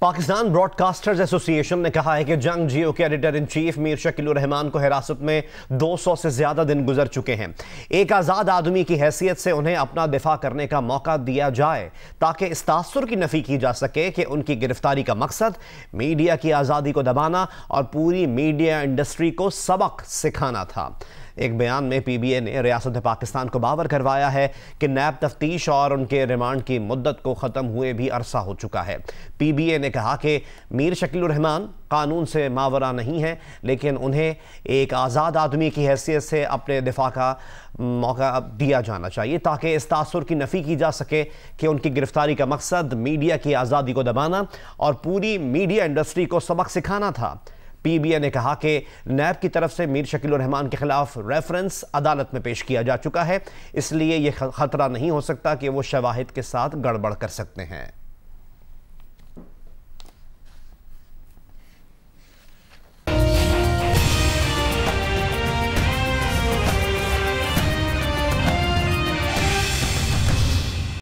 Pakistan broadcasters association ने कहा है कि जंग जियो के editor in chief Mir Shakil Rahman को हिरासत में 200 से ज़्यादा दिन गुजर चुके हैं एक आज़ाद आदमी की हैसियत से उन्हें अपना दिफा करने का मौका दिया जाए ताकि इस तासर की नफ़ी की जा सके कि उनकी गिरफ्तारी का मकसद मीडिया की आज़ादी को दबाना और पूरी मीडिया इंडस्ट्री को सबक सिखाना था एक बयान में पीबीए ने रियासत पाकिस्तान को बावर करवाया है कि नैब तफ्तीश और उनके रिमांड की मुद्दत को ख़त्म हुए भी अरसा हो चुका है पीबीए ने कहा कि मीर शकीलरहमान कानून से मावरा नहीं है लेकिन उन्हें एक आज़ाद आदमी की हैसियत से अपने दिफा का मौका दिया जाना चाहिए ताकि इस तासर की नफ़ी की जा सके कि उनकी गिरफ्तारी का मकसद मीडिया की आज़ादी को दबाना और पूरी मीडिया इंडस्ट्री को सबक सिखाना था पीबीए ने कहा कि नैब की तरफ से मीर शकील रहमान के खिलाफ रेफरेंस अदालत में पेश किया जा चुका है इसलिए यह खतरा नहीं हो सकता कि वो शवाहिद के साथ गड़बड़ कर सकते हैं